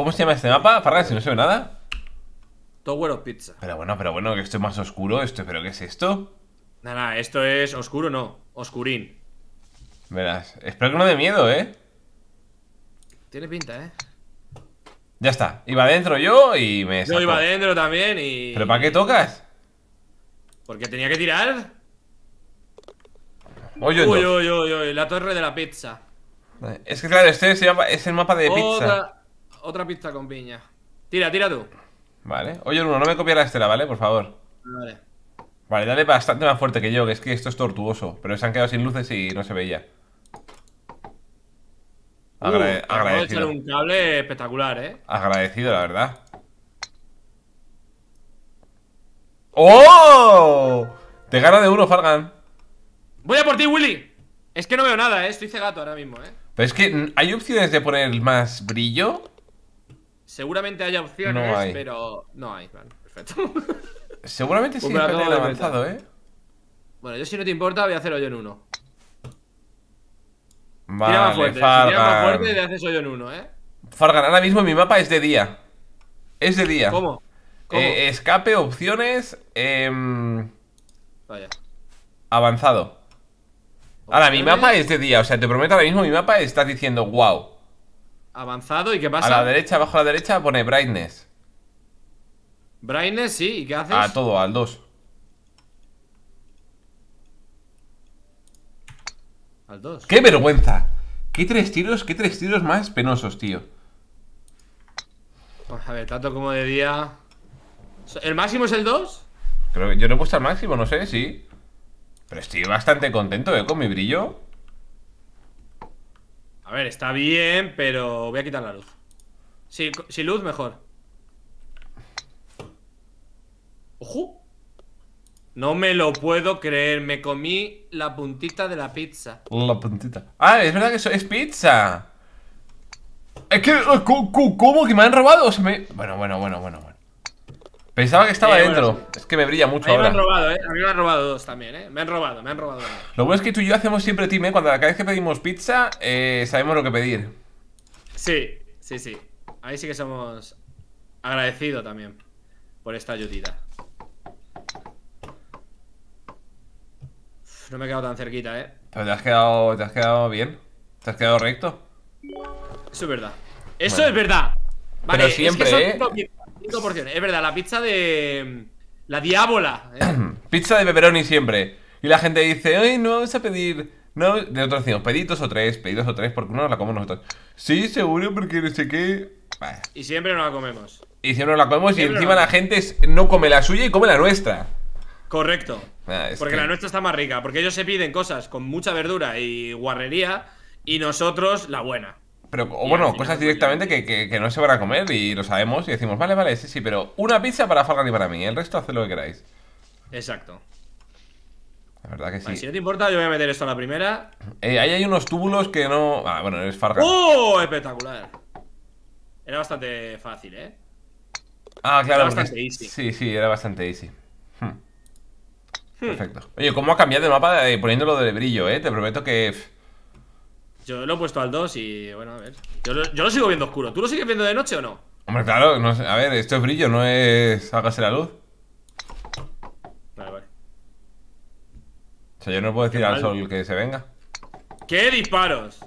¿Cómo se llama este mapa? Fargan, si no se ve nada. Tower of Pizza. Pero bueno, pero bueno, que esto es más oscuro. Esto, ¿Pero qué es esto? Nada, esto es oscuro, no. Oscurín. Verás. Espero que no dé miedo, ¿eh? Tiene pinta, ¿eh? Ya está. Iba adentro yo y me. Yo no, iba adentro también y. ¿Pero para qué tocas? Porque tenía que tirar. Oye, uy, uy, uy, la torre de la pizza. Es que claro, este es el mapa, de pizza otra pista con piña. Tira, tira tú. Vale. Oye, uno, no me copies la estela, ¿vale? Por favor. Vale. Vale, dale bastante más fuerte que yo, que es que esto es tortuoso. Pero se han quedado sin luces y no se veía. Uh, agradecido. un cable espectacular, ¿eh? Agradecido, la verdad. ¡Oh! Te gana de uno, Falgan. Voy a por ti, Willy. Es que no veo nada, ¿eh? Estoy cegato ahora mismo, ¿eh? Pero es que hay opciones de poner más brillo. Seguramente haya opciones, pero no hay. Vale, perfecto. Seguramente sí, avanzado, ¿eh? Bueno, yo si no te importa, voy a hacer hoy en uno. Vale, más Fargan. en uno, ¿eh? Fargan, ahora mismo mi mapa es de día. Es de día. ¿Cómo? Eh, escape, opciones. Em, Vaya. Avanzado. Ahora, mi mapa es de día, o sea, te prometo ahora mismo mi mapa estás diciendo wow. Avanzado, ¿y qué pasa? A la derecha, abajo a la derecha, pone brightness. Brightness, sí, ¿y qué haces? A todo, al 2. Al 2. ¡Qué vergüenza! ¿Qué tres tiros? ¿Qué tres tiros más penosos, tío? vamos pues, a ver, tanto como de día. ¿El máximo es el 2? yo no he puesto al máximo, no sé, sí. Pero estoy bastante contento, ¿eh? Con mi brillo. A ver, está bien, pero voy a quitar la luz. Si, luz, mejor. ¡Ojo! No me lo puedo creer. Me comí la puntita de la pizza. La puntita. Ah, es verdad que eso es pizza. Es que, eh, ¿cómo que me han robado? Bueno, bueno, bueno, bueno. Pensaba que estaba dentro. es que me brilla mucho a Me han robado, ¿eh? A mí me han robado dos también, ¿eh? Me han robado, me han robado. Lo bueno es que tú y yo hacemos siempre team, ¿eh? Cuando cada vez que pedimos pizza, eh, sabemos lo que pedir. Sí, sí, sí. Ahí sí que somos agradecidos también por esta ayudita. No me he quedado tan cerquita, ¿eh? Pero te has quedado, te has quedado bien. Te has quedado recto. Eso es verdad. Eso es verdad. Vale, Pero siempre, es que eh. 5 Es verdad, la pizza de. La diábola. ¿eh? pizza de pepperoni siempre. Y la gente dice, hoy no vamos a pedir. No, de otros decimos, pedidos o tres, pedidos o tres, porque no nos la comemos nosotros. Sí, seguro, porque no sé qué. Y siempre nos la comemos. Y siempre nos la comemos y, encima la gente no come la suya y come la nuestra. Correcto. Ah, porque la nuestra está más rica. Porque ellos se piden cosas con mucha verdura y guarrería y nosotros la buena. Pero, o bueno, cosas directamente que, no se van a comer y lo sabemos y decimos, vale, vale, sí, sí, pero una pizza para Fargan y para mí, el resto haced lo que queráis. Exacto. La verdad que sí. si no te importa, yo voy a meter esto a la primera. Eh, ahí hay unos túbulos que no. Ah, bueno, eres Fargan. ¡Oh! Espectacular. Era bastante fácil, ¿eh? Ah, claro. Era bastante easy. Sí, sí, era bastante easy. Hmm. Hmm. Perfecto. Oye, ¿cómo ha cambiado el mapa poniéndolo de brillo, eh? Te prometo que. Yo lo he puesto al 2 y bueno, a ver. Yo lo, sigo viendo oscuro. ¿Tú lo sigues viendo de noche o no? Hombre, claro, a ver, esto es brillo, no es. hágase la luz. Vale, vale. O sea, yo no puedo decir al sol que se venga. ¡Qué disparos!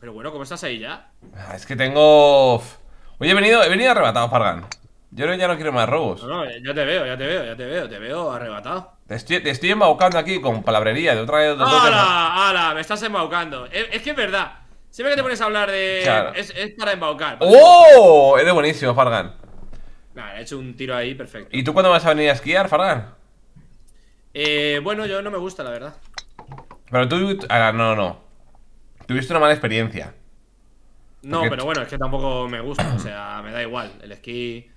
Pero bueno, ¿cómo estás ahí ya? Ah, es que tengo. Oye, he venido, he venido arrebatado, Fargan. Yo ya no quiero más robos. No, ya te veo, ya te veo, ya te veo, te veo arrebatado. Te estoy, embaucando aquí con palabrería de otra vez. ¡Hala! ¡Hala! Me estás embaucando. Es, que es verdad. Siempre que te pones a hablar de. Es, para embaucar. ¡Oh! Eres buenísimo, Fargan. he hecho un tiro ahí perfecto. ¿Y tú cuándo vas a venir a esquiar, Fargan? Eh, bueno, yo no me gusta, la verdad. Pero tú. Ah, no, no. Tuviste una mala experiencia. No, pero bueno, es que tampoco me gusta. o sea, me da igual. El esquí.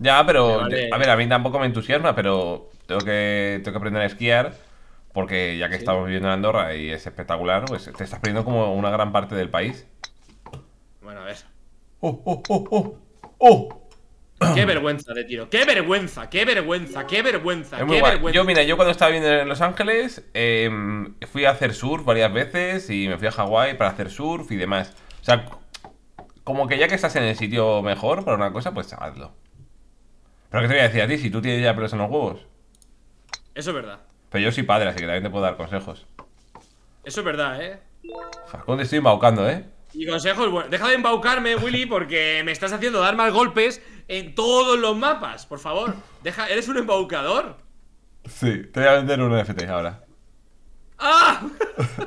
Ya, pero. A ver, a mí tampoco me entusiasma, pero tengo que, aprender a esquiar, porque ya que estamos viviendo en Andorra y es espectacular, pues te estás perdiendo como una gran parte del país. Bueno, a ver. ¡Oh, oh, oh, oh! ¡Oh! Qué vergüenza de tiro, qué vergüenza, qué vergüenza, qué vergüenza, qué vergüenza. Yo, mira, yo cuando estaba viviendo en Los Ángeles, em, fui a hacer surf varias veces y me fui a Hawái para hacer surf y demás. O sea, como que ya que estás en el sitio mejor para una cosa, pues hazlo. Pero ¿qué te voy a decir a ti si tú tienes ya pelos en los huevos? Eso es verdad. Pero yo soy padre, así que también te puedo dar consejos. Eso es verdad, ¿eh? Falcón, te estoy embaucando, ¿eh? Y consejos, bueno, deja de embaucarme, Willy, porque me estás haciendo dar más golpes en todos los mapas, por favor. Deja, eres un embaucador. Sí, te voy a vender un NFT ahora. ¡Ah!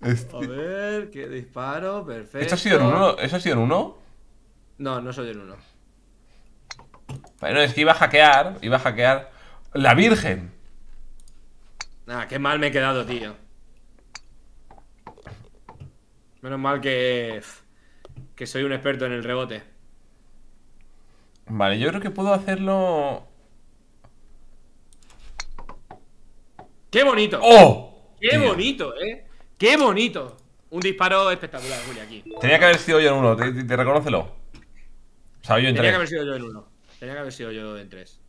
Este- a ver, qué disparo, perfecto. Esto ha sido uno? ¿Eso ha sido en uno? No, no soy en uno. Bueno, es que iba a hackear, iba a hackear la Virgen. Nada, qué mal me he quedado, tío. Menos mal que que soy un experto en el rebote. Vale, yo creo que puedo hacerlo ¡Qué bonito! ¡Oh! ¡Qué bonito, eh! ¡Qué bonito! Un disparo espectacular, Julia. aquí. Tenía que haber sido yo en uno, te, te, O sea, Tenía que haber sido yo en uno. Tenía que haber sido yo en tres.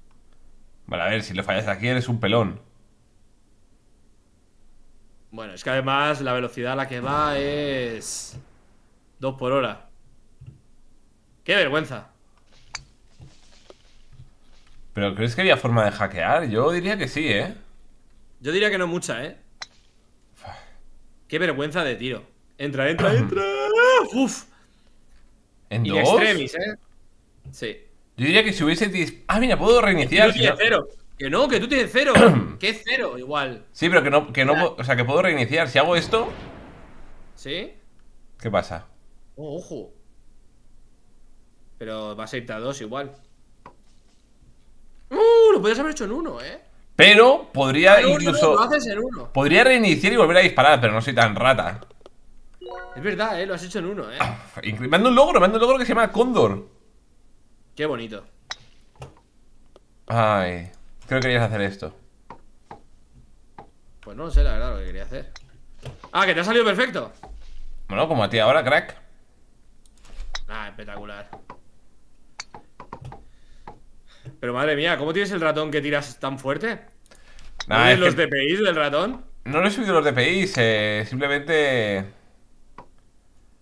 Vale, a ver, si le fallas aquí eres un pelón. Bueno, es que además la velocidad a la que va es... Dos por hora. ¡Qué vergüenza! ¿Pero crees que había forma de hackear? Yo diría que sí, ¿eh? Yo diría que no mucha, ¿eh? ¡Qué vergüenza de tiro! ¡Entra, entra, entra! ¡Uf! ¿En dos? extremis, ¿eh? Sí. Yo diría que si hubiese. Ah, mira, puedo reiniciar. Que no, que tú tienes cero. que cero, igual. Sí, pero que no, que no. O sea, que puedo reiniciar. Si hago esto. ¿Sí? ¿Qué pasa? Oh, ojo. Pero va a irte a dos igual. ¡Uh! Lo podrías haber hecho en uno, ¿eh? Pero podría ah, incluso. lo haces en uno. Podría reiniciar y volver a disparar, pero no soy tan rata. Es verdad, ¿eh? Lo has hecho en uno, ¿eh? Ah, un logro, mando un logro que se llama Cóndor. Qué bonito. Ay, creo que querías hacer esto. Pues no sé, la verdad, lo que quería hacer. Ah, que te ha salido perfecto. Bueno, como a ti ahora, crack. Ah, espectacular. Pero madre mía, ¿cómo tienes el ratón que tiras tan fuerte? ¿Tienes los DPI del ratón? No lo he subido los DPI, eh, simplemente...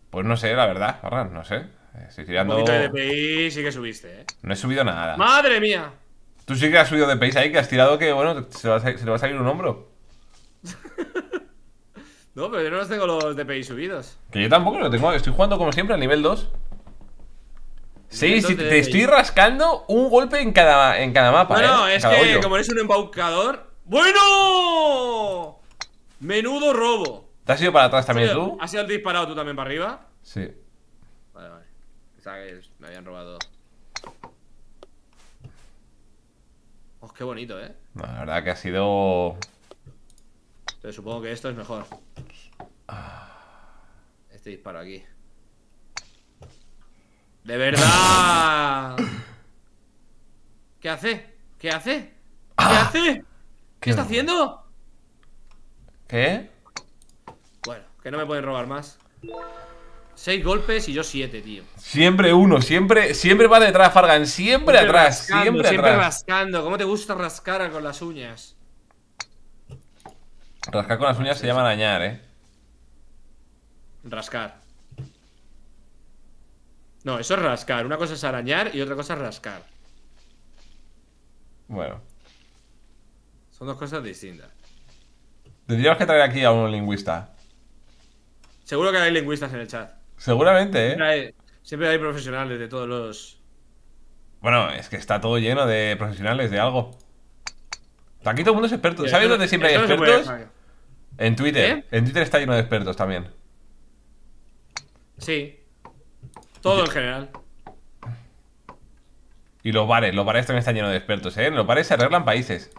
Pues no sé, la verdad, no sé sí que subiste, ¿eh? No he subido nada. ¡Madre mía! Tú sí que has subido DPI ahí, que has tirado que, bueno, se, va le va a salir un hombro. no, pero yo no los tengo los DPI subidos. Que yo tampoco lo tengo. Estoy jugando como siempre a nivel 2. Sí, te estoy rascando un golpe en cada, en cada mapa. Bueno, eh, es que como eres un embaucador. ¡Bueno! Menudo robo. ¿Te has ido para atrás también tú? ¿Has ido disparado tú también para arriba? Sí. Vale, vale sea que me habían robado. Oh, qué bonito, ¿eh? la verdad que ha sido... Pero supongo que esto es mejor. Ah. Este disparo aquí. ¡De verdad! ¿Qué hace? ¿Qué hace? ¿Qué ah. hace? ¿Qué está haciendo? ¿Qué? Bueno, que no me pueden robar más. Seis golpes y yo siete, tío. Siempre uno, siempre, siempre va detrás, Fargan, siempre, atrás, siempre, rascando. ¿Cómo te gusta rascar con las uñas? Rascar con las uñas se llama arañar, eh. Rascar. No, eso es rascar. Una cosa es arañar y otra cosa es rascar. Bueno. Son dos cosas distintas. Tendríamos que traer aquí a un lingüista. Seguro que hay lingüistas en el chat. Seguramente, ¿eh? Siempre hay, profesionales de todos los. Bueno, es que está todo lleno de profesionales de algo. Aquí todo el mundo es experto. ¿Sabes dónde siempre hay expertos? En Twitter. ¿Eh? En Twitter está lleno de expertos también. Sí. Todo en general. Y los bares. Los bares también están llenos de expertos, ¿eh? En los bares se arreglan países.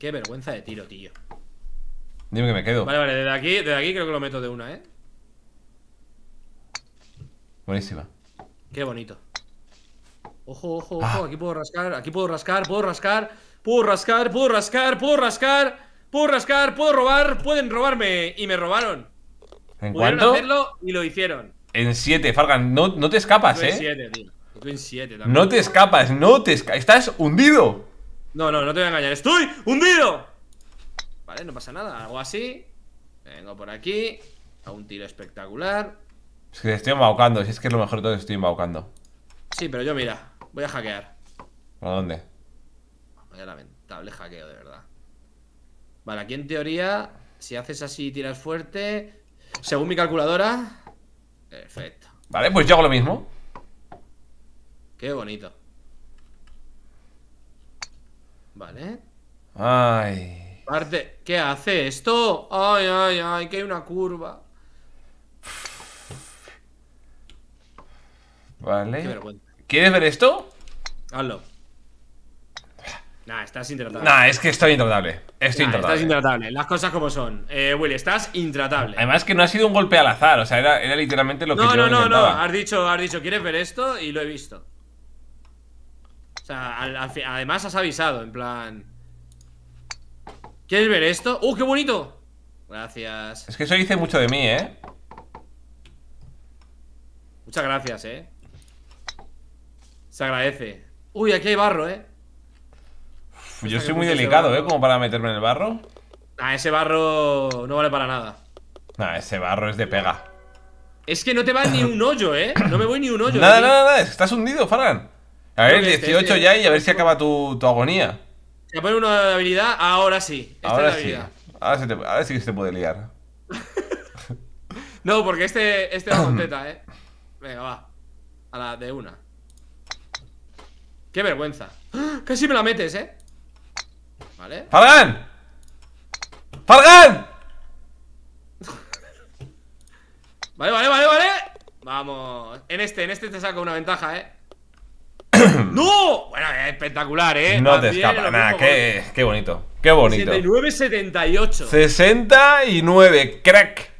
Qué vergüenza de tiro, tío. Dime que me quedo. Vale, vale. aquí, desde aquí creo que lo meto de una, ¿eh? Buenísima. Qué bonito. Ojo, ojo, ojo. Ah. Aquí puedo rascar, aquí puedo rascar, puedo rascar. Puedo rascar, puedo rascar, puedo rascar. Puedo rascar, puedo robar. Pueden robarme. Y me robaron. ¿En hacerlo y lo hicieron. En 7, Fargan, No, te escapas, eh. En siete, tío. Estoy en 7 también. No te escapas, no te escapas. Estás hundido. No, no, no te voy a engañar. ¡Estoy hundido! Vale, no pasa nada. algo así. Vengo por aquí. A un tiro espectacular. Es que estoy embaucando, si es que es lo mejor de todo estoy embaucando. Sí, pero yo mira, voy a hackear. ¿A dónde? Vaya lamentable hackeo, de verdad. Vale, aquí en teoría, si haces así y tiras fuerte, según mi calculadora... Perfecto. Vale, pues yo hago lo mismo. Qué bonito. Vale. Ay. Parte, ¿qué hace esto? Ay, ay, ay, que hay una curva. Vale. ¿Quieres ver esto? Hazlo. Nah, estás intratable. Nah, es que estoy intratable. Estoy intratable. Estás intratable. Las cosas como son. Eh, Willy, estás intratable. Además que no ha sido un golpe al azar, o sea, era, literalmente lo que no, yo No, no, no, no. Has dicho, has dicho, ¿quieres ver esto? Y lo he visto. O sea, además has avisado, en plan... ¿Quieres ver esto? ¡Uh, qué bonito! Gracias. Es que eso dice mucho de mí, ¿eh? Muchas gracias, ¿eh? Se agradece. Uy, aquí hay barro, ¿eh? yo soy muy delicado, ¿eh? Como para meterme en el barro. Ah, ese barro no vale para nada. Nah, ese barro es de pega. Es que no te va ni un hoyo, ¿eh? No me voy ni un hoyo. Nada, nada, nada. Estás hundido, Faran. A ver, 18 este, este, ya y a ver este si acaba tu, agonía. Te pone una habilidad, ahora sí. ahora sí. Ahora, sí te, que se te puede liar. no, porque este, este con completa, ¿eh? Venga, va. A la de una. Qué vergüenza ¡Ah! Casi me la metes, eh Vale ¡Fargan! ¡Fargan! vale, vale, vale, vale Vamos En este, en este te saco una ventaja, eh ¡No! Bueno, espectacular, ¿eh? No te escapa, nada, qué, qué, bonito Qué bonito 69-78 69, crack